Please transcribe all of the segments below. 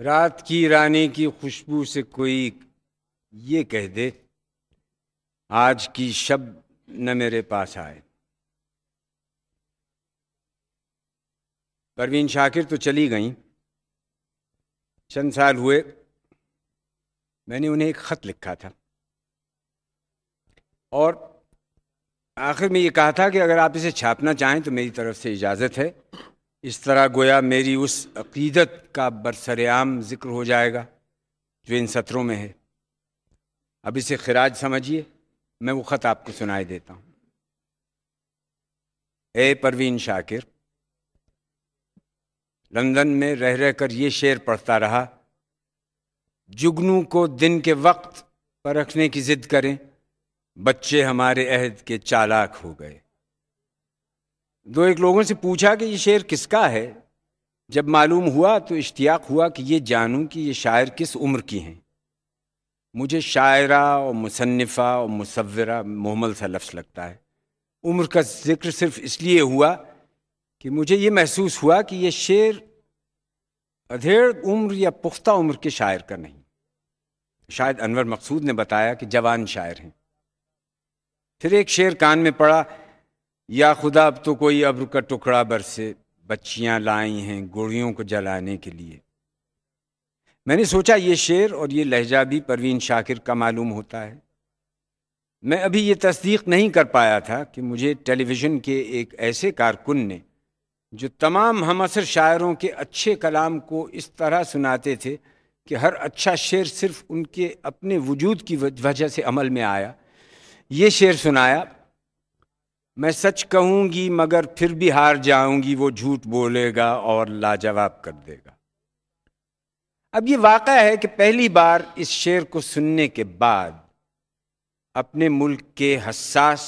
रात की रानी की खुशबू से कोई ये कह दे आज की शब न मेरे पास आए परवीन शाकिर तो चली गई चंद साल हुए मैंने उन्हें एक ख़त लिखा था और आखिर में ये कहा था कि अगर आप इसे छापना चाहें तो मेरी तरफ से इजाज़त है इस तरह गोया मेरी उस अकीदत का बरसरेआम ज़िक्र हो जाएगा जो इन सत्रों में है अब इसे खराज समझिए मैं वो ख़त आपको सुनाई देता हूँ ए परवीन शाकिर लंदन में रह रह कर ये शेर पढ़ता रहा जुगनू को दिन के वक्त परखने की ज़िद करें बच्चे हमारे अहद के चालाक हो गए दो एक लोगों से पूछा कि ये शेर किसका है जब मालूम हुआ तो इश्तियाक हुआ कि ये जानूं कि ये शायर किस उम्र की हैं मुझे शायरा और मुसन्फ़ा और मुसवरा महमल सा लफ्स लगता है उम्र का जिक्र सिर्फ इसलिए हुआ कि मुझे ये महसूस हुआ कि ये शेर अधेड़ उम्र या पुख्ता उम्र के शायर का नहीं शायद अनवर मकसूद ने बताया कि जवान शायर हैं फिर एक शेर कान में पड़ा या खुदा अब तो कोई अब्र का टुकड़ा बरसे बच्चियां लाई हैं गुड़ियों को जलाने के लिए मैंने सोचा ये शेर और ये लहजा भी परवीन शाकिर का मालूम होता है मैं अभी ये तस्दीक नहीं कर पाया था कि मुझे टेलीविज़न के एक ऐसे कारकुन ने जो तमाम असर शायरों के अच्छे कलाम को इस तरह सुनाते थे कि हर अच्छा शेर सिर्फ उनके अपने वजूद की वजह से अमल में आया ये शेर सुनाया मैं सच कहूंगी मगर फिर भी हार जाऊंगी वो झूठ बोलेगा और लाजवाब कर देगा अब ये वाक़ है कि पहली बार इस शेर को सुनने के बाद अपने मुल्क के हसास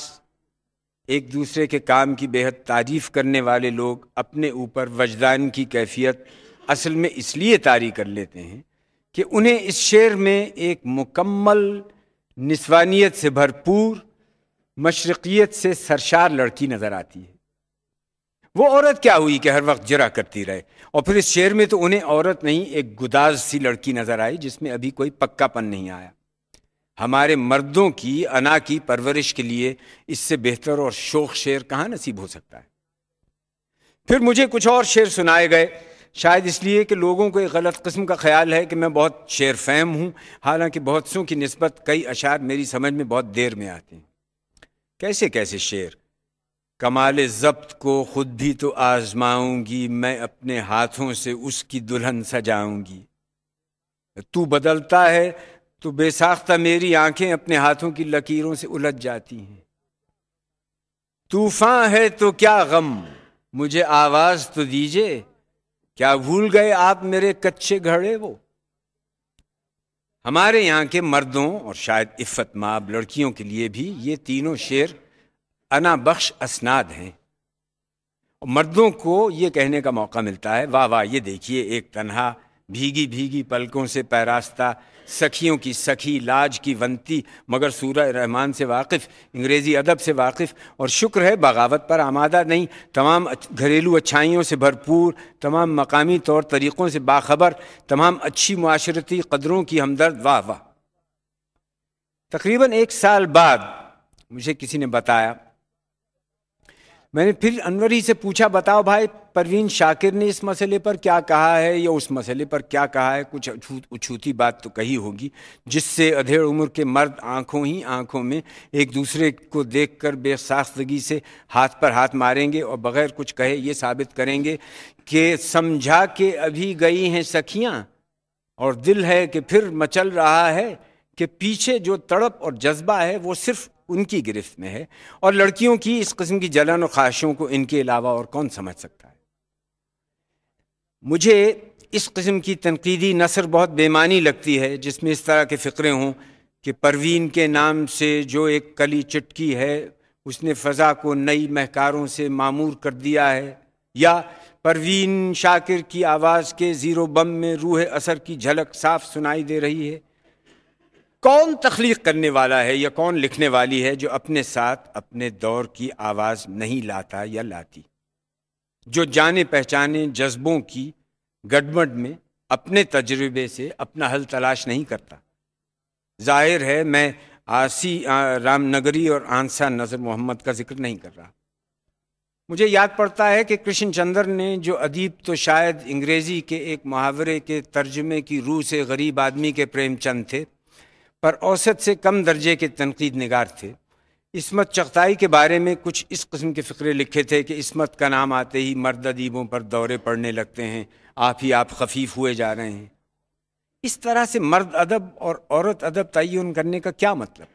एक दूसरे के काम की बेहद तारीफ़ करने वाले लोग अपने ऊपर वजदान की कैफियत असल में इसलिए तारी कर लेते हैं कि उन्हें इस शेर में एक मुकम्मल निस्वानियत से भरपूर मशरक़ियत से सरशार लड़की नज़र आती है वो औरत क्या हुई कि हर वक्त जरा करती रहे और फिर इस शेर में तो उन्हें औरत नहीं एक गुदाज सी लड़की नज़र आई जिसमें अभी कोई पक्कापन नहीं आया हमारे मर्दों की अना की परवरिश के लिए इससे बेहतर और शोक शेर कहाँ नसीब हो सकता है फिर मुझे कुछ और शेर सुनाए गए शायद इसलिए कि लोगों को एक गलत किस्म का ख्याल है कि मैं बहुत शेर फैम हूँ हालांकि बहुत सों की नस्बत कई अशार मेरी समझ में बहुत देर में आते हैं कैसे कैसे शेर कमाल जब्त को खुद भी तो आजमाऊंगी मैं अपने हाथों से उसकी दुल्हन सजाऊंगी तू बदलता है तो बेसाख्ता मेरी आंखें अपने हाथों की लकीरों से उलझ जाती हैं तूफान है तो क्या गम मुझे आवाज़ तो दीजिए क्या भूल गए आप मेरे कच्चे घड़े वो हमारे यहाँ के मर्दों और शायद इफ़त माब लड़कियों के लिए भी ये तीनों शेर अनाबख्श असनाद हैं मर्दों को ये कहने का मौका मिलता है वाह वाह ये देखिए एक तनहा भीगी भीगी पलकों से पैरास्ता सखियों की सखी लाज की वंती मगर सूरह रहमान से वाकिफ़ अंग्रेज़ी अदब से वाकिफ़ और शुक्र है बगावत पर आमादा नहीं तमाम घरेलू अच्छाइयों से भरपूर तमाम मकामी तौर तरीक़ों से बाखबर तमाम अच्छी माशरती कदरों की हमदर्द वाह वाह तकरीबन एक साल बाद मुझे किसी ने बताया मैंने फिर अनवर ही से पूछा बताओ भाई परवीन शाकिर ने इस मसले पर क्या कहा है या उस मसले पर क्या कहा है कुछ उछूती बात तो कही होगी जिससे अधेड़ उम्र के मर्द आंखों ही आंखों में एक दूसरे को देखकर बेसाख्तगी से हाथ पर हाथ मारेंगे और बगैर कुछ कहे ये साबित करेंगे कि समझा के अभी गई हैं सखियाँ और दिल है कि फिर मचल रहा है कि पीछे जो तड़प और जज्बा है वो सिर्फ उनकी गिरफ्त में है और लड़कियों की इस किस्म की जलन और ख्वाहिशों को इनके अलावा और कौन समझ सकता है मुझे इस किस्म की तनकीदी नसर बहुत बेमानी लगती है जिसमें इस तरह के फ़िक्रे हों कि परवीन के नाम से जो एक कली चटकी है उसने फ़ज़ा को नई महकारों से मामूर कर दिया है या परवीन शाकिर की आवाज़ के ज़ीरो बम में रूह असर की झलक साफ सुनाई दे रही है कौन तख्लीक करने वाला है या कौन लिखने वाली है जो अपने साथ अपने दौर की आवाज़ नहीं लाता या लाती जो जाने पहचाने जज्बों की गडमड में अपने तजुर्बे से अपना हल तलाश नहीं करता जाहिर है मैं आसी रामनगरी और आंसा नज़र मोहम्मद का जिक्र नहीं कर रहा मुझे याद पड़ता है कि कृष्ण चंद्र ने जो अदीब तो शायद अंग्रेज़ी के एक मुहावरे के तर्जमे की रूह से गरीब आदमी के प्रेमचंद थे पर औसत से कम दर्जे के तनकीद नगार थे इसमत चगताई के बारे में कुछ इस कस्म के फ़िक्रे लिखे थे कि इसमत का नाम आते ही मर्द अदीबों पर दौरे पड़ने लगते हैं आप ही आप खफीफ हुए जा रहे हैं इस तरह से मर्द अदब और औरत अदब तयन करने का क्या मतलब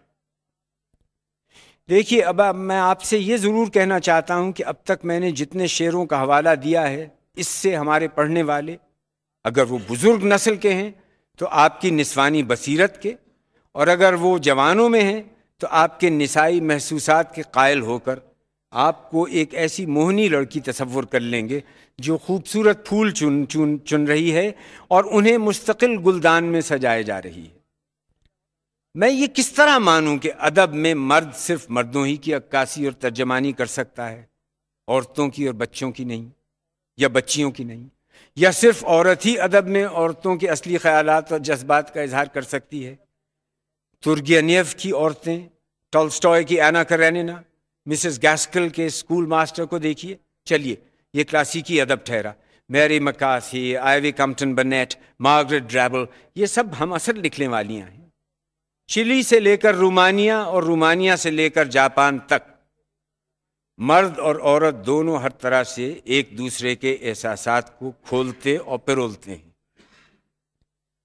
देखिए अब मैं आपसे ये ज़रूर कहना चाहता हूँ कि अब तक मैंने जितने शेरों का हवाला दिया है इससे हमारे पढ़ने वाले अगर वो बुज़ुर्ग नस्ल के हैं तो आपकी निस्वानी बसीरत के और अगर वो जवानों में हैं तो आपके नसाई महसूस के कायल होकर आपको एक ऐसी मोहनी लड़की तस्वुर कर लेंगे जो खूबसूरत फूल चुन चुन चुन रही है और उन्हें मुस्तकिल गुलदान में सजाए जा रही है मैं ये किस तरह मानूं कि अदब में मर्द सिर्फ मर्दों ही की अक्कासी और तर्जमानी कर सकता है औरतों की और बच्चों की नहीं या बच्चियों की नहीं या सिर्फ औरत ही अदब में औरतों के असली ख्याल और जज्बात का इजहार कर सकती है तुर्गेनियव की औरतें टॉलस्टॉय की एना करेनिना मिसेस गैस्कल के स्कूल मास्टर को देखिए चलिए ये क्लासिकी अदब ठहरा Mary McCarthy Ivy Compton Burnett Margaret Drabble ये सब हम असर लिखने वाली हैं चिली से लेकर रोमानिया और रोमानिया से लेकर जापान तक मर्द और औरत दोनों हर तरह से एक दूसरे के एहसास को खोलते और पिरोलते हैं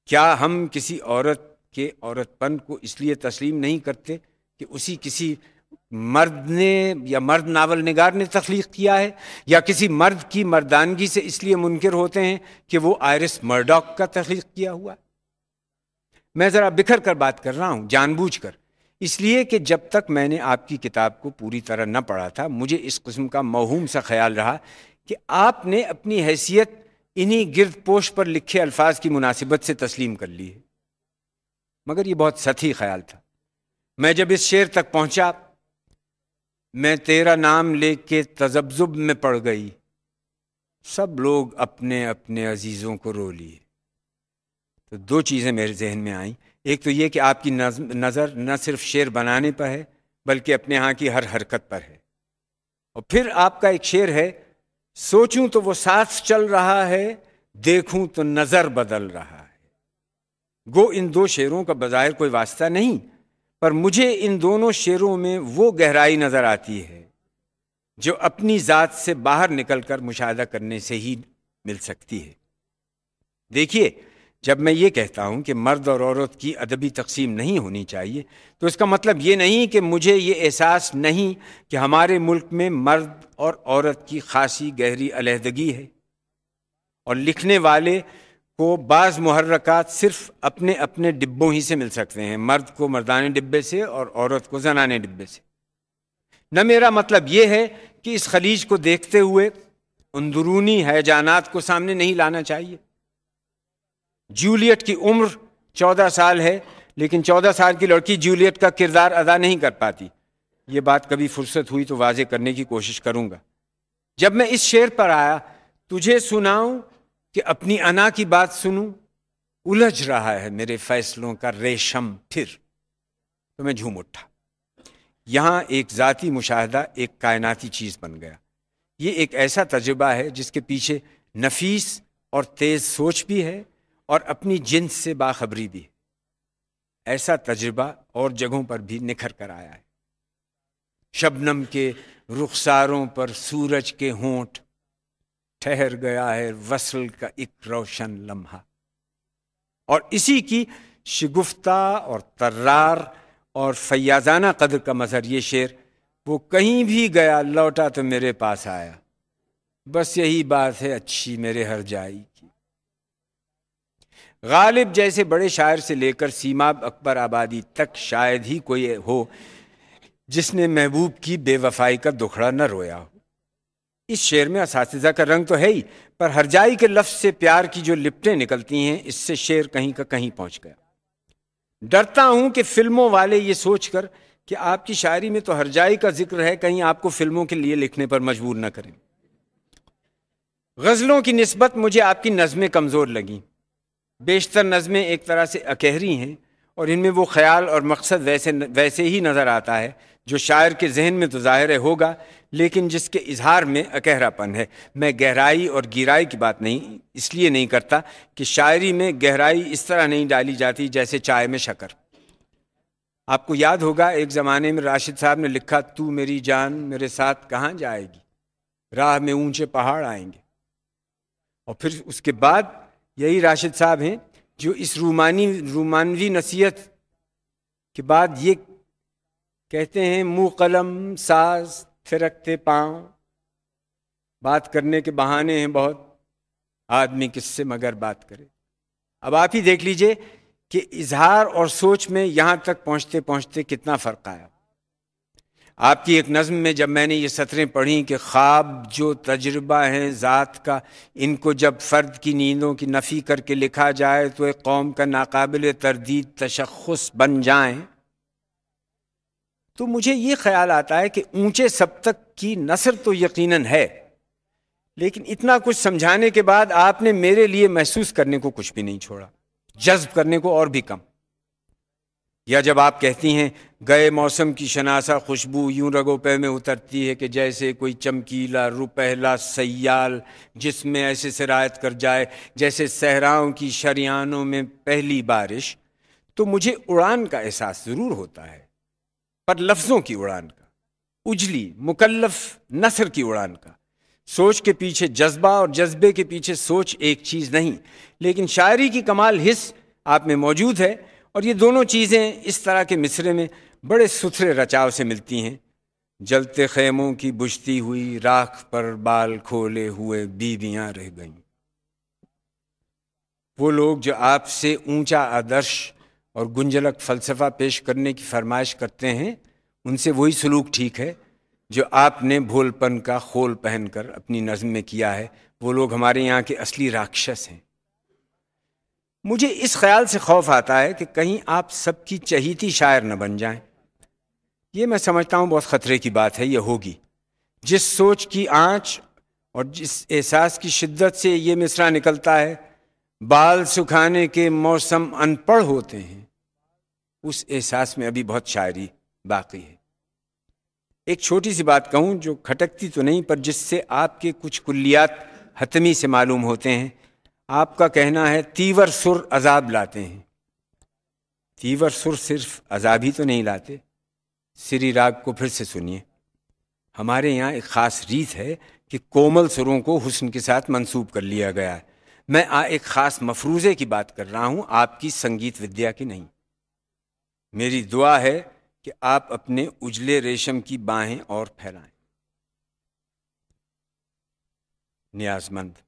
क्या हम किसी औरत के औरतपन को इसलिए तस्लीम नहीं करते कि उसी किसी मर्द ने या मर्द नावल नगार ने तख्लीक किया है या किसी मर्द की मर्दानगी से इसलिए मुनकर होते हैं कि वो आयरस मर्डॉक का तख्लीक किया हुआ है मैं ज़रा बिखर कर बात कर रहा हूँ जानबूझ कर इसलिए कि जब तक मैंने आपकी किताब को पूरी तरह न पढ़ा था मुझे इस किस्म का महूम सा ख्याल रहा कि आपने अपनी हैसियत इन्हीं गिरद पोश पर लिखे अल्फाज की मुनासिबत से तस्लीम कर ली है मगर ये बहुत सती ख्याल था मैं जब इस शेर तक पहुंचा मैं तेरा नाम लेके तजब्जुब में पड़ गई सब लोग अपने अपने अजीज़ों को रो लिए तो दो चीज़ें मेरे जहन में आईं एक तो ये कि आपकी नज़र न सिर्फ शेर बनाने पर है बल्कि अपने यहाँ की हर हरकत पर है और फिर आपका एक शेर है सोचूं तो वो साथ चल रहा है देखूं तो नज़र बदल रहा है गो इन दो शेरों का बाज़ाहिर कोई वास्ता नहीं पर मुझे इन दोनों शेरों में वो गहराई नज़र आती है जो अपनी ज़ात से बाहर निकलकर मुशाहदा करने से ही मिल सकती है देखिए जब मैं ये कहता हूं कि मर्द और औरत की अदबी तकसीम नहीं होनी चाहिए तो इसका मतलब ये नहीं कि मुझे ये एहसास नहीं कि हमारे मुल्क में मर्द और औरत की खासी गहरी अलहदगी है और लिखने वाले को बाज़ मुहर्रक सिर्फ अपने अपने डिब्बों ही से मिल सकते हैं मर्द को मर्दाने डिब्बे से और औरत को जनाने डिब्बे से न मेरा मतलब यह है कि इस खलीज को देखते हुए अंदरूनी हैजानात को सामने नहीं लाना चाहिए जूलियट की उम्र चौदह साल है लेकिन चौदह साल की लड़की जूलियट का किरदार अदा नहीं कर पाती ये बात कभी फुर्सत हुई तो वाजे करने की कोशिश करूंगा जब मैं इस शेर पर आया तुझे सुनाऊं कि अपनी अना की बात सुनूं उलझ रहा है मेरे फैसलों का रेशम फिर तो मैं झूम उठा यहाँ एक जाति मुशाहदा एक कायनाती चीज़ बन गया ये एक ऐसा तजुर्बा है जिसके पीछे नफीस और तेज़ सोच भी है और अपनी जिन्स से बाखबरी भी है ऐसा तजुर्बा और जगहों पर भी निखर कर आया है शबनम के रुखसारों पर सूरज के होंठ ठहर गया है वसल का एक रोशन लम्हा और इसी की शिगुफ्ता और तर्रार और फैयाजाना कदर का मज़हर ये शेर वो कहीं भी गया लौटा तो मेरे पास आया बस यही बात है अच्छी मेरे हर जाई की गालिब जैसे बड़े शायर से लेकर सीमा अकबर आबादी तक शायद ही कोई हो जिसने महबूब की बेवफाई का दुखड़ा न रोया हो इस शेर में इस का रंग तो है ही पर हरजाई के लफ्ज से प्यार की जो लिपटें निकलती हैं इससे शेर कहीं का कहीं पहुंच गया डरता हूं कि फिल्मों वाले ये सोचकर कि आपकी शायरी में तो हरजाई का जिक्र है कहीं आपको फिल्मों के लिए लिखने पर मजबूर न करें गज़लों की नस्बत मुझे आपकी नज़में कमज़ोर लगी बेशतर नज़में एक तरह से अकहरी हैं और इनमें वो ख्याल और मकसद वैसे वैसे ही नज़र आता है जो शायर के जहन में तो ज़ाहिर होगा लेकिन जिसके इजहार में अकहरापन है मैं गहराई और गिराई की बात नहीं इसलिए नहीं करता कि शायरी में गहराई इस तरह नहीं डाली जाती जैसे चाय में शक्कर आपको याद होगा एक ज़माने में राशिद साहब ने लिखा तू मेरी जान मेरे साथ कहाँ जाएगी राह में ऊंचे पहाड़ आएंगे और फिर उसके बाद यही राशिद साहब हैं जो इस रूमानी रूमानवी नसीहत के बाद ये कहते हैं मुँह कलम साज थिरकते पांव बात करने के बहाने हैं बहुत आदमी किससे मगर बात करे अब आप ही देख लीजिए कि इजहार और सोच में यहाँ तक पहुँचते पहुँचते कितना फ़र्क आया आपकी एक नज़म में जब मैंने ये सतरें पढ़ी कि ख्वाब जो तजर्बा हैं ज़ात का इनको जब फ़र्द की नींदों की नफ़ी करके लिखा जाए तो एक कौम का नाकबिल तरदीद तशखस बन जाए तो मुझे ये ख्याल आता है कि ऊंचे तक की नसर तो यकीनन है लेकिन इतना कुछ समझाने के बाद आपने मेरे लिए महसूस करने को कुछ भी नहीं छोड़ा जज्ब करने को और भी कम या जब आप कहती हैं गए मौसम की शनासा खुशबू यूं पे में उतरती है कि जैसे कोई चमकीला रुपहला सयाल जिसमें ऐसे सिरायत कर जाए जैसे सहराओं की शरियानों में पहली बारिश तो मुझे उड़ान का एहसास ज़रूर होता है पर लफ्ज़ों की उड़ान का उजली मुकल्लफ नसर की उड़ान का सोच के पीछे जज्बा और जज्बे के पीछे सोच एक चीज़ नहीं लेकिन शायरी की कमाल हिस्स आप में मौजूद है और ये दोनों चीज़ें इस तरह के मिसरे में बड़े सुथरे रचाव से मिलती हैं जलते खेमों की बुझती हुई राख पर बाल खोले हुए बीवियां रह गईं वो लोग जो आपसे ऊंचा आदर्श और गुंजलक फ़लसफ़ा पेश करने की फरमाइश करते हैं उनसे वही सलूक ठीक है जो आपने भोलपन का खोल पहनकर अपनी नज़म में किया है वो लोग हमारे यहाँ के असली राक्षस हैं मुझे इस ख्याल से खौफ आता है कि कहीं आप सबकी चहीती शायर न बन जाएं। ये मैं समझता हूँ बहुत ख़तरे की बात है ये होगी जिस सोच की आँच और जिस एहसास की शिद्दत से ये मिसरा निकलता है बाल सुखाने के मौसम अनपढ़ होते हैं उस एहसास में अभी बहुत शायरी बाकी है एक छोटी सी बात कहूँ जो खटकती तो नहीं पर जिससे आपके कुछ कुल्लियात हतमी से मालूम होते हैं आपका कहना है तीवर सुर अजाब लाते हैं तीवर सुर सिर्फ अजाब ही तो नहीं लाते श्री राग को फिर से सुनिए हमारे यहाँ एक ख़ास रीत है कि कोमल सुरों को हुस्न के साथ मंसूब कर लिया गया है मैं एक ख़ास मफरूज़े की बात कर रहा हूँ आपकी संगीत विद्या की नहीं मेरी दुआ है कि आप अपने उजले रेशम की बाहें और फैलाएं न्याजमंद